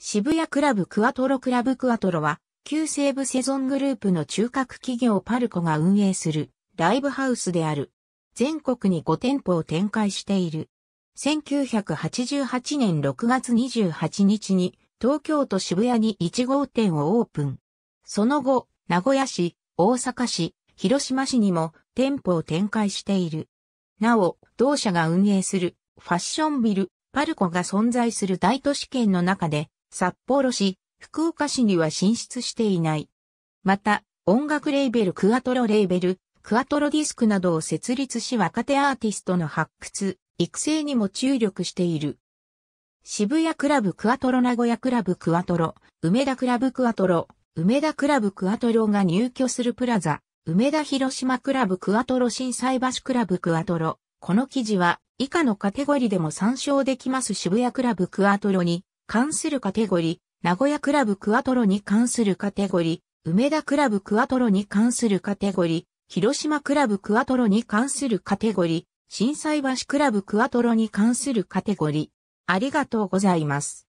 渋谷クラブクワトロクラブクワトロは、旧西部セゾングループの中核企業パルコが運営するライブハウスである。全国に5店舗を展開している。1988年6月28日に東京都渋谷に1号店をオープン。その後、名古屋市、大阪市、広島市にも店舗を展開している。なお、同社が運営するファッションビル、パルコが存在する大都市圏の中で札幌市、福岡市には進出していない。また、音楽レーベルクアトロレーベル、クアトロディスクなどを設立し若手アーティストの発掘、育成にも注力している。渋谷クラブクアトロ名古屋クラブクアトロ、梅田クラブクアトロ、梅田クラブクアトロが入居するプラザ、梅田広島クラブクアトロ震災橋クラブクアトロ。この記事は以下のカテゴリでも参照できます渋谷クラブクアトロに関するカテゴリー、名古屋クラブクワトロに関するカテゴリー、梅田クラブクワトロに関するカテゴリー、広島クラブクワトロに関するカテゴリー、震災橋クラブクワトロに関するカテゴリー。ありがとうございます。